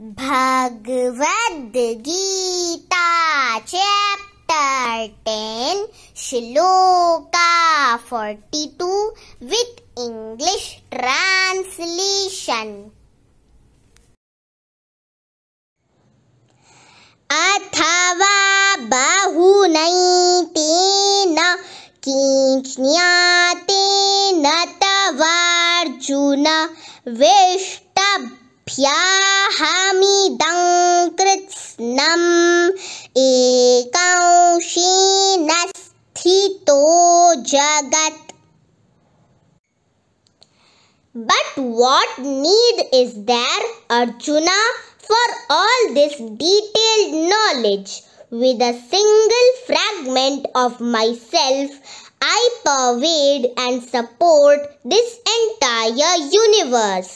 Bhagavad Gita चेप्टर् ten shloka forty to with English translation अथवा बहुनैतेन किञ्ज्ञातेन तवार्जुन तव भ्याहमिदं कृत्स्नम् एकंशेन स्थितो But what need is there, Arjuna, for all this detailed knowledge? With a single fragment of myself, I pervade and support this entire universe.